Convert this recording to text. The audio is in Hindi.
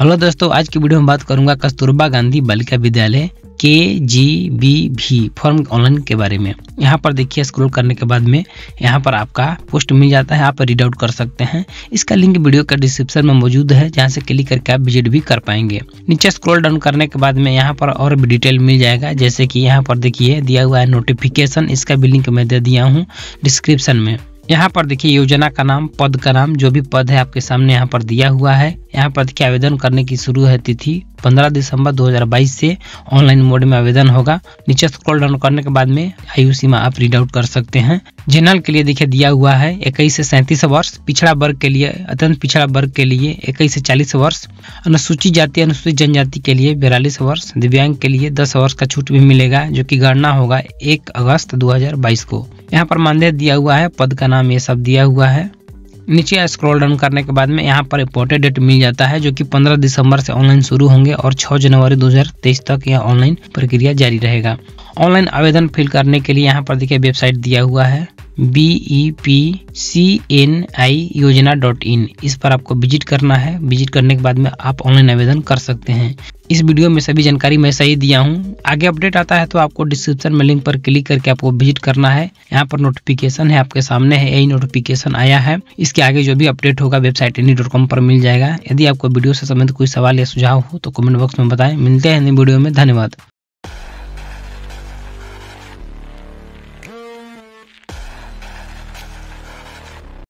हेलो दोस्तों आज की वीडियो में बात करूंगा Kasturba Gandhi Balika Vidyalaya K G B V form online के बारे में यहाँ पर देखिए स्क्रॉल करने के बाद में यहाँ पर आपका पोस्ट मिल जाता है आप रीड आउट कर सकते हैं इसका लिंक वीडियो का डिस्क्रिप्शन में मौजूद है जहाँ से क्लिक करके आप विजिट भी कर पाएंगे नीचे स्क्रॉल डाउन करने के बाद में यहाँ पर और भी डिटेल मिल जाएगा जैसे कि यहाँ पर देखिए दिया हुआ है नोटिफिकेशन इसका भी लिंक मैं दे दिया हूँ डिस्क्रिप्शन में यहाँ पर देखिए योजना का नाम पद का नाम जो भी पद है आपके सामने यहाँ पर दिया हुआ है यहाँ पर देखिए आवेदन करने की शुरू है तिथि 15 दिसंबर 2022 से ऑनलाइन मोड में आवेदन होगा नीचे स्क्रॉल डाउन करने के बाद में आयु सीमा आप रीड आउट कर सकते हैं जनरल के लिए देखिए दिया हुआ है इक्कीस से सैंतीस वर्ष पिछड़ा वर्ग के लिए अत्यंत पिछड़ा वर्ग के लिए इक्कीस से चालीस वर्ष अनुसूचित जाति अनुसूचित जनजाति के लिए बयालीस वर्ष दिव्यांग के लिए दस वर्ष का छूट भी मिलेगा जो की गणना होगा एक अगस्त दो को यहाँ पर मंदिर दिया हुआ है पद का नाम ये सब दिया हुआ है नीचे स्क्रॉल डाउन करने के बाद में यहाँ पर इम्पोर्टेड डेट मिल जाता है जो कि 15 दिसंबर से ऑनलाइन शुरू होंगे और 6 जनवरी 2023 तक यह ऑनलाइन प्रक्रिया जारी रहेगा ऑनलाइन आवेदन फिल करने के लिए यहाँ पर देखिए वेबसाइट दिया हुआ है B E P C N I योजना डॉट इन इस पर आपको विजिट करना है विजिट करने के बाद में आप ऑनलाइन आवेदन कर सकते हैं इस वीडियो में सभी जानकारी मैं सही दिया हूँ आगे अपडेट आता है तो आपको डिस्क्रिप्शन में लिंक पर क्लिक करके आपको विजिट करना है यहाँ पर नोटिफिकेशन है आपके सामने है यही नोटिफिकेशन आया है इसके आगे जो भी अपडेट होगा वेबसाइट एनी डॉट कॉम पर मिल जाएगा यदि आपको वीडियो से संबंधित कोई सवाल या सुझाव हो तो कॉमेंट बॉक्स में बताएं मिलते हैं वीडियो में धन्यवाद